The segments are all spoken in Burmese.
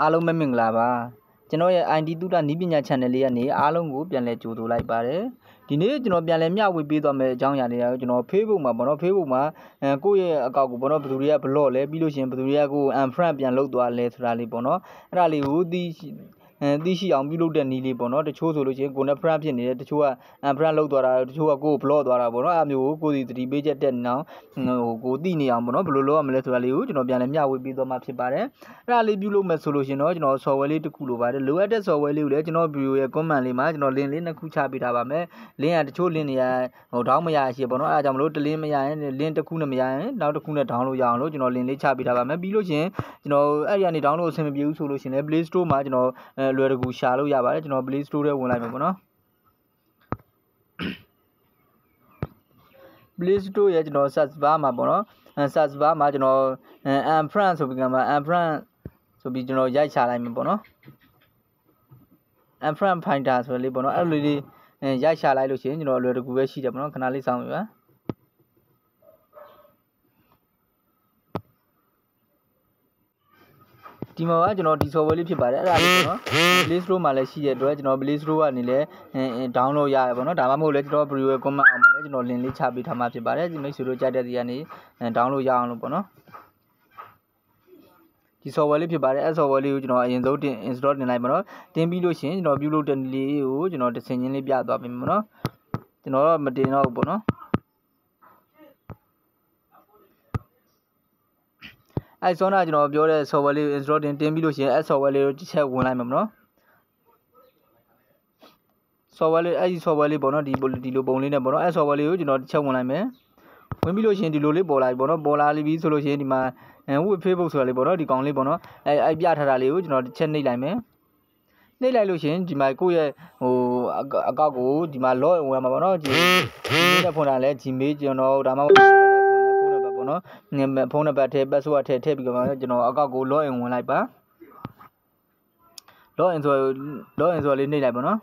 အားလုံးပဲမင်္ဂလာပါကျွန်တော်ရဲ့ ID တုဒနီးပညာ channel လေးကနေအားလုံးကိုပြန်လည်ကြိုဆိုလိုက်ပါတယ်ဒီနေ့ကျွန်တော်ပြန်လည်မျှဝေပေးသွားမယ့်အကြောင်းအရာတွေကကျွန်တော် Facebook မှာပေါ့နော် Facebook မှာအဲကိုယ့်ရဲ့အကောင့်ကိုပေါ့နော်ဘယ်သူတွေက block လဲပြီးလို့ရှိရင်ဘယ်သူတွေကကို unfriend ပြန်လုပ်သွားလဲဆိုတာလေးပေါ့နော်အဲ့ဒါလေးကိုသိသိရှိအောင်ပြုလုပ်တဲ့နည်းလေးပေါ့နော်တချို့ဆိုလို့ရှိရင်ကိုနဲ့ friend ဖြစ်နေတယ်တချို့က friend လောက်သွားတာတချို့ကကိုကို block သွားတာပေါ့နော်အဲ့မျိုးကိုကိုစီသတိပေးချက်တက်နေအောင်ဟိုကိုသိနေအောင်ပေါ့နော်ဘယ်လိုလုပ်ရမလဲဆိုတာလေးကိုကျွန်တော်ပြန်လည်းမျှဝေပေးသွားမှာဖြစ်ပါတယ်အဲ့ဒါလေးပြုလုပ်မယ်ဆိုလို့ရှိရင်တော့ကျွန်တော် software လေးတစ်ခုလိုပါတယ်လိုအပ်တဲ့ software လေးကိုလည်းကျွန်တော် video ရဲ့ comment လေးမှာကျွန်တော် link လေးနှစ်ခုချပေးထားပါမယ် link ကတချို့ link တွေကဟို down မရရှိပေါ့နော်အဲ့ဒါကြောင့်မလို့တ link မရရင် link တစ်ခုနဲ့မရရင်နောက်တစ်ခုနဲ့ down လို့ရအောင်လို့ကျွန်တော် link လေးချပေးထားပါမယ်ပြီးလို့ရှိရင်ကျွန်တော်အဲ့ဒီကနေ down လို့အဆင်မပြေဘူးဆိုလို့ရှိရင်လည်း Play Store မှာကျွန်တော်အလွယ်တကူရှာလို့ရပါတယ်ကျွန်တော် Play Store ထဲဝင်လိုက်မှာပေါ့နော် Play Store ရဲ့ကျွန်တော် search bar မှာပေါ့နော် search bar မှာကျွန်တော် Anfran ဆိုပြီးကမှာ Anfran ဆိုပြီးကျွန်တော်ရိုက်ချလိုက်မှာပေါ့နော် Anfran Finder ဆိုလေးပေါ့နော်အဲ့လိုလေးရိုက်ချလိုက်လို့ရှိရင်ကျွန်တော်အလွယ်တကူပဲရှိတယ်ပေါ့နော်ခဏလေးစောင့်ပါဒီမှာကကျွန်တော်ဒီ software လေးဖြစ်ပါတယ်အဲ့ဒါလေးပေါ့နော် Play Store မှာလည်းရှိတဲ့အတွက်ကျွန်တော် Play Store ကနေလည်း download ရတယ်ပေါ့နော်ဒါမှမဟုတ်လည်းကျွန်တော် preview comment အောင်မှာလည်းကျွန်တော် link လေးချပေးထားမှာဖြစ်ပါတယ်ဒီမိတ်ဆွေတို့ကြတဲ့ဒီကနေ download ရအောင်လို့ပေါ့နော်ဒီ software လေးဖြစ်ပါတယ်အဲ့ software လေးကိုကျွန်တော်အရင်ဆုံးတင် install တင်လိုက်ပါတော့တင်ပြီးလို့ရှိရင်ကျွန်တော်ပြုလုပ်တဲ့လေးကိုကျွန်တော်တစ်ဆင်ချင်းလေးပြသွားပေးမယ်ပေါ့နော်ကျွန်တော်တော့မတင်တော့ဘူးပေါ့နော်အဲဆောနာကျွန်တော်ပြောတဲ့ software လေးကို install တင်တင်ပြီးလို့ရှိရင်အဲ software လေးကိုတစ်ချက်ဝင်လိုက်မှာမနော် software လေးအဲဒီ software လေးပေါ့နော်ဒီဒီလိုပုံလေးနဲ့ပေါ့နော်အဲ software လေးကိုကျွန်တော်တစ်ချက်ဝင်လိုက်မယ်ဝင်ပြီးလို့ရှိရင်ဒီလိုလေးပေါ်လာပြီပေါ့နော် ပေါ်လာပြီဆိုလို့ရှိရင်ဒီမှာဟို Facebook ဆိုတာလေးပေါ့နော်ဒီကောင်လေးပေါ့နော်အဲအဲပြထားတာလေးကိုကျွန်တော်တစ်ချက်နှိပ်လိုက်မယ်နှိပ်လိုက်လို့ရှင်ဒီမှာကိုယ့်ရဲ့ဟိုအကောက်ကိုဒီမှာ log in ဝင်မှာပေါ့နော်ဒီဒီနဲ့ဖွင့်တာလဲ Gmail ကျွန်တော်ဒါမှမဟုတ်ပေါ့နော်ဖုန်းနံပါတ်ထဲ password ထဲထည့်ပြီးတော့ကျွန်တော် အကောင့်ကို login ဝင်လိုက်ပါ login ဆို login ဆိုလေးနှိပ်လိုက်ပေါ့နော်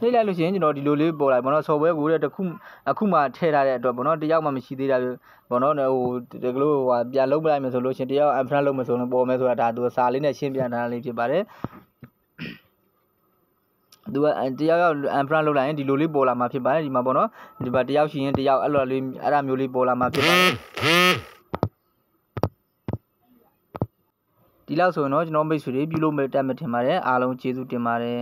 နှိပ်လိုက်လို့ရှိရင်ကျွန်တော်ဒီလိုလေးပေါ်လိုက်ပေါ့နော် software ကိုတခုအခုမှထည့်ထားတဲ့အတွက်ပေါ့နော်တယောက်မှမရှိသေးတာပေါ့နော်ဟိုဒီကလို့ဟိုပြန်လုံးပလိုက်မယ်ဆိုလို့ရှိရင်တယောက် unfriend လုပ်မယ်ဆိုရင်ပေါ်မယ်ဆိုတာဒါသူစာလေးနဲ့ရှင်းပြထားတာလေးဖြစ်ပါတယ်သူကတယောက်ယောက်အန်ဖရန်လောက်လိုက်ရင်ဒီလိုလေးပေါ်လာမှာဖြစ်ပါတယ်ဒီမှာပေါ့နော်ဒီမှာတယောက်ရှိရင်တယောက်အဲ့လိုလေးအဲ့ဒါမျိုးလေးပေါ်လာမှာဖြစ်ပါတယ်ဒီလောက်ဆိုရင်တော့ကျွန်တော်မိတ်ဆွေတွေပြုလုပ်မဲ့တက်မထင်ပါတယ်အားလုံးကျေးဇူးတင်ပါတယ်